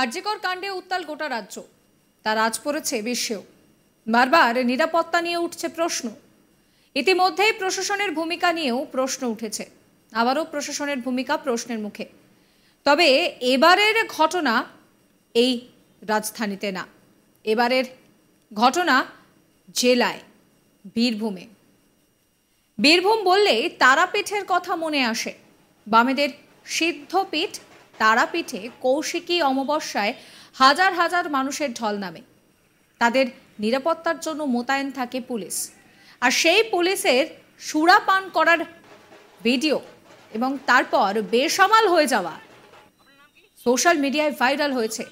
আর্যিকর কাণ্ডে উত্তাল গোটা রাজ্য তার আজ পড়েছে বিশ্বেও বারবার নিরাপত্তা নিয়ে উঠছে প্রশ্ন ইতিমধ্যেই প্রশাসনের ভূমিকা নিয়েও প্রশ্ন উঠেছে আবারও প্রশাসনের ভূমিকা প্রশ্নের মুখে তবে এবারের ঘটনা এই রাজধানীতে না এবারের ঘটনা জেলায় বীরভূমে বীরভূম বললেই তারাপীঠের কথা মনে আসে বামেদের সিদ্ধপীঠ তারাপীঠে কৌশিকী অমাবস্যায় হাজার হাজার মানুষের ঢল নামে তাদের নিরাপত্তার জন্য মোতায়েন থাকে পুলিশ আর সেই পুলিশের সুরা পান করার ভিডিও এবং তারপর বেসামাল হয়ে যাওয়া সোশ্যাল মিডিয়ায় ভাইরাল হয়েছে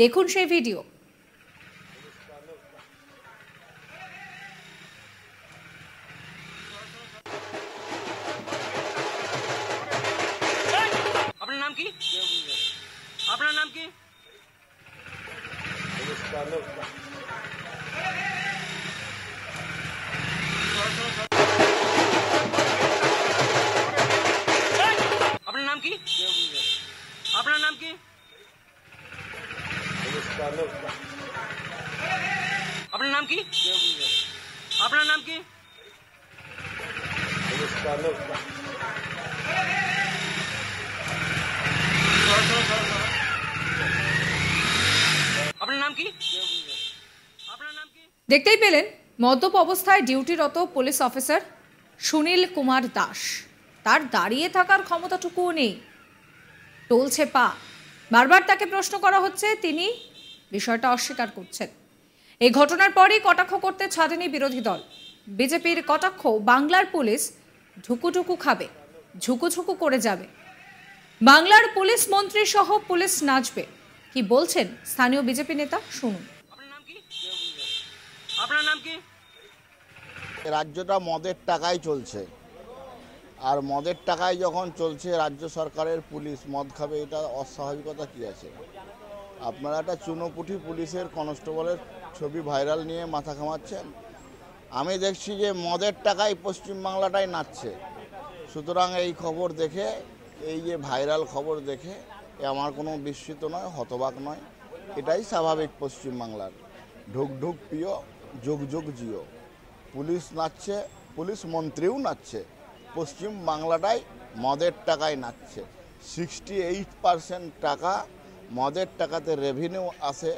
দেখুন সেই ভিডিও अपना नाम की अपना नाम की अपना नाम की अपना नाम की Thank you. দেখতেই পেলেন মদ্যপ অবস্থায় ডিউটিরত পুলিশ অফিসার সুনীল কুমার দাস তার দাঁড়িয়ে থাকার ক্ষমতাটুকুও নেই টলছে পা বারবার তাকে প্রশ্ন করা হচ্ছে তিনি বিষয়টা অস্বীকার করছেন এই ঘটনার পরই কটাক্ষ করতে ছাড়েনি বিরোধী দল বিজেপির কটাক্ষ বাংলার পুলিশ ঢুকুটুকু খাবে ঝুকুঝুকু করে যাবে বাংলার পুলিশ মন্ত্রী সহ পুলিশ নাচবে কি বলছেন স্থানীয় বিজেপি নেতা শুনুন আপনার কি রাজ্যটা মদের টাকায় চলছে আর মদের টাকায় যখন চলছে রাজ্য সরকারের পুলিশ মদ খাবে এটা অস্বাভাবিকতা কি আছে আপনারা একটা চুনোপুটি পুলিশের কনস্টেবলের ছবি ভাইরাল নিয়ে মাথা ঘামাচ্ছেন আমি দেখছি যে মদের টাকায় পশ্চিমবাংলাটাই নাচছে সুতরাং এই খবর দেখে এই যে ভাইরাল খবর দেখে এ আমার কোনো বিস্মিত নয় হতবাক নয় এটাই স্বাভাবিক পশ্চিমবাংলার ঢুক ঢুক প্রিয় যুগ যুগ জিও পুলিশ নাচছে পুলিশ মন্ত্রীও নাচছে পশ্চিম বাংলাটাই মদের টাকায় নাচছে সিক্সটি এইট পারসেন্ট টাকা মদের টাকাতে রেভিনিউ আসে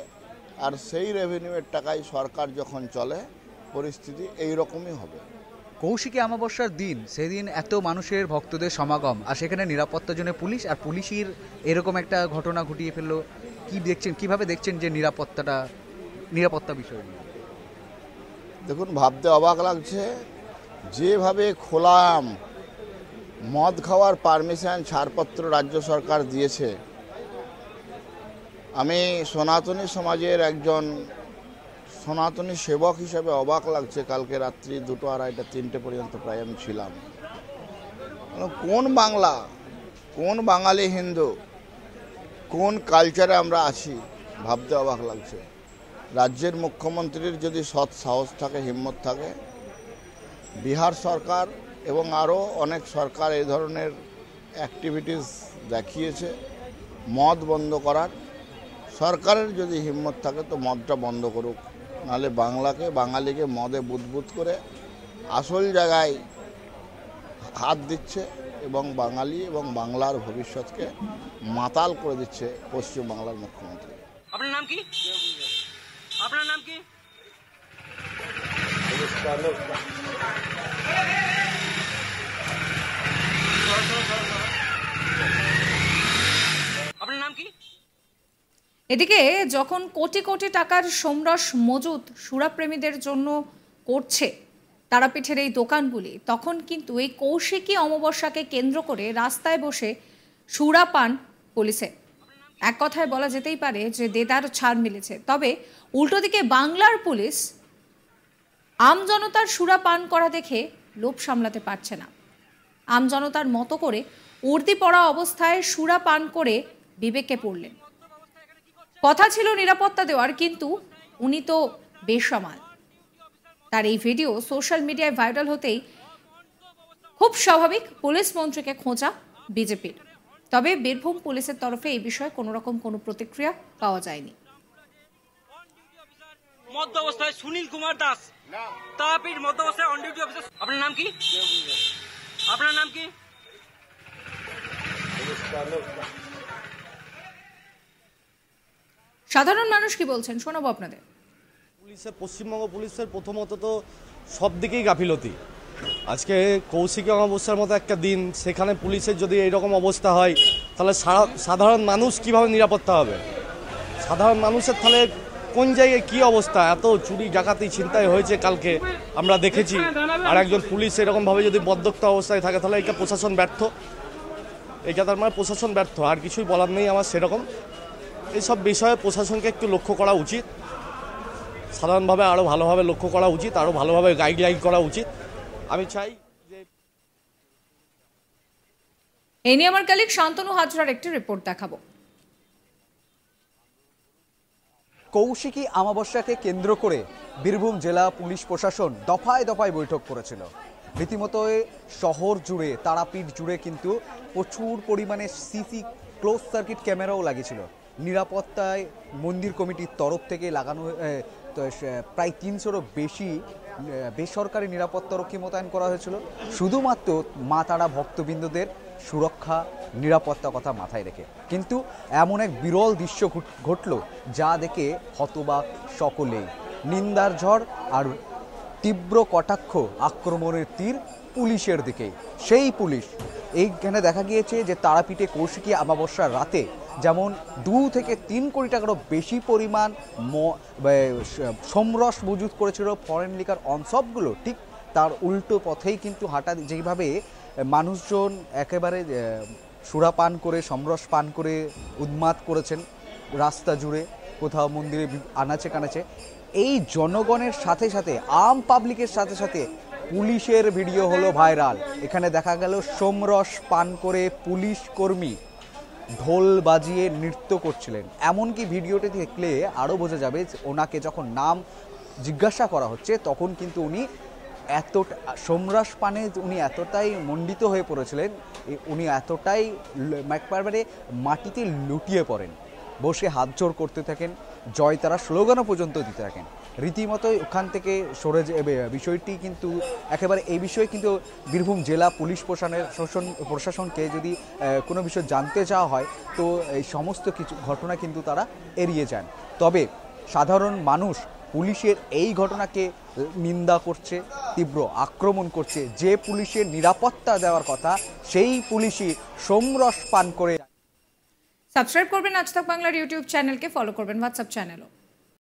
আর সেই রেভিনিউয়ের টাকায় সরকার যখন চলে পরিস্থিতি এই রকমই হবে কৌশিকী অমাবস্যার দিন সেদিন এত মানুষের ভক্তদের সমাগম আর সেখানে নিরাপত্তার জন্য পুলিশ আর পুলিশের এরকম একটা ঘটনা ঘটিয়ে ফেললো কি দেখছেন কিভাবে দেখছেন যে নিরাপত্তাটা নিরাপত্তা বিষয় দেখুন ভাবতে অবাক লাগছে যেভাবে খোলাম মদ খাওয়ার পারমিশন ছাড়পত্র রাজ্য সরকার দিয়েছে আমি সনাতনী সমাজের একজন সনাতনী সেবক হিসাবে অবাক লাগছে কালকে রাত্রি দুটো আড়াইটা তিনটে পর্যন্ত প্রায় আমি ছিলাম কোন বাংলা কোন বাঙালি হিন্দু কোন কালচারে আমরা আছি ভাবতে অবাক লাগছে রাজ্যের মুখ্যমন্ত্রীর যদি সৎ সাহস থাকে হিম্মত থাকে বিহার সরকার এবং আরও অনেক সরকার এই ধরনের অ্যাক্টিভিটিস দেখিয়েছে মদ বন্ধ করার সরকারের যদি হিম্মত থাকে তো মদটা বন্ধ করুক নাহলে বাংলাকে বাঙালিকে মদে বুদবুদ করে আসল জায়গায় হাত দিচ্ছে এবং বাঙালি এবং বাংলার ভবিষ্যৎকে মাতাল করে দিচ্ছে পশ্চিম বাংলার মুখ্যমন্ত্রী আপনার নাম কি আপনার নাম কি আপনার নাম কি এদিকে যখন কোটি কোটি টাকার সোমরস মজুত সুরাপ্রেমীদের জন্য করছে তারাপীঠের এই দোকানগুলি তখন কিন্তু এই কৌশিকী অমাবস্যাকে কেন্দ্র করে রাস্তায় বসে সুরা পান পুলিশে এক কথায় বলা যেতেই পারে যে দেদার ছাড় মিলেছে তবে উল্টো দিকে বাংলার পুলিশ আমজনতার সুরা পান করা দেখে লোভ সামলাতে পারছে না আমজনতার মতো করে উর্দি পড়া অবস্থায় সুরা পান করে বিবেকে পড়লেন কথা ছিল নিরাপত্তা দেওয়ার কিন্তু উনি তো বেসামাল তার এই ভিডিও সোশ্যাল মিডিয়ায় ভাইরাল হতেই খুব স্বাভাবিক পুলিশ মন্ত্রীকে খোঁজা বিজেপির তবে বীরভূম পুলিশের তরফে এই বিষয়ে কোনো রকম কোনো প্রতিক্রিয়া পাওয়া যায়নি মধ্য অবস্থায় সুনীল কুমার দাস মধ্য অবস্থায় অন ডিউটি অফিসার আপনার নাম কি আপনার নাম কি সাধারণ মানুষ কি বলছেন শোনাবো আপনাদের পুলিশের পশ্চিমবঙ্গ পুলিশের প্রথমত তো সব দিকেই গাফিলতি আজকে কৌশিক অমাবস্যার মতো একটা দিন সেখানে পুলিশের যদি এইরকম অবস্থা হয় তাহলে সাধারণ মানুষ কিভাবে নিরাপত্তা হবে সাধারণ মানুষের তাহলে কোন জায়গায় কি অবস্থা এত চুরি ডাকাতি চিন্তায় হয়েছে কালকে আমরা দেখেছি আর একজন পুলিশ এরকমভাবে যদি বদ্ধক্ত অবস্থায় থাকে তাহলে এটা প্রশাসন ব্যর্থ এটা তার মানে প্রশাসন ব্যর্থ আর কিছুই বলার নেই আমার সেরকম এইসব বিষয়ে প্রশাসনকে একটু লক্ষ্য করা উচিত সাধারণভাবে আরও ভালোভাবে লক্ষ্য করা উচিত আরও ভালোভাবে গাইডলাইন করা উচিত আমি চাই এ নিয়ে আমার কালিক শান্তনু হাজরার একটি রিপোর্ট দেখাবো কৌশিকী আমাবস্যাকে কেন্দ্র করে বীরভূম জেলা পুলিশ প্রশাসন দফায় দফায় বৈঠক করেছিল রীতিমতো শহর জুড়ে তারাপীঠ জুড়ে কিন্তু প্রচুর পরিমাণে সিসি ক্লোজ সার্কিট ক্যামেরাও লাগিয়েছিল নিরাপত্তায় মন্দির কমিটির তরফ থেকে লাগানো প্রায় তিনশোরও বেশি বেসরকারি নিরাপত্তারক্ষী মোতায়েন করা হয়েছিল শুধুমাত্র মা তারা ভক্তবৃন্দদের সুরক্ষা নিরাপত্তা কথা মাথায় রেখে কিন্তু এমন এক বিরল দৃশ্য ঘটল যা দেখে হতবাক সকলেই নিন্দার ঝড় আর তীব্র কটাক্ষ আক্রমণের তীর পুলিশের দিকে সেই পুলিশ এইখানে দেখা গিয়েছে যে তারাপীঠে কৌশিকী আমাবস্যার রাতে যেমন দু থেকে তিন কোটি টাকারও বেশি পরিমাণ সমরস মজুত করেছিল ফরেন লিকার অনসবগুলো ঠিক তার উল্টো পথেই কিন্তু হাঁটা যেভাবে মানুষজন একেবারে সুরা পান করে সমরস পান করে উন্মাদ করেছেন রাস্তা জুড়ে কোথাও মন্দিরে আনাচে কানাচে এই জনগণের সাথে সাথে আম পাবলিকের সাথে সাথে পুলিশের ভিডিও হলো ভাইরাল এখানে দেখা গেল সোমরস পান করে পুলিশ কর্মী ঢোল বাজিয়ে নৃত্য করছিলেন এমনকি ভিডিওটি দেখলে আরও বোঝা যাবে ওনাকে যখন নাম জিজ্ঞাসা করা হচ্ছে তখন কিন্তু উনি এত সোমরাস পানে উনি এতটাই মণ্ডিত হয়ে পড়েছিলেন উনি এতটাই একবারে মাটিতে লুটিয়ে পড়েন বসে হাত জোর করতে থাকেন জয় তারা স্লোগানও পর্যন্ত দিতে থাকেন রীতিমতো ওখান থেকে সরে বিষয়টি কিন্তু একেবারে এই বিষয়ে কিন্তু বীরভূম জেলা পুলিশ প্রশাসনের শোষণ প্রশাসনকে যদি কোনো বিষয় জানতে চাওয়া হয় তো এই সমস্ত কিছু ঘটনা কিন্তু তারা এড়িয়ে যান তবে সাধারণ মানুষ পুলিশের এই ঘটনাকে নিন্দা করছে তীব্র আক্রমণ করছে যে পুলিশের নিরাপত্তা দেওয়ার কথা সেই পুলিশই সোমরস পান করে সাবস্ক্রাইব করবেন আজতক বাংলা ইউটিউব চ্যানেলকে ফলো করবেন WhatsApp চ্যানেলও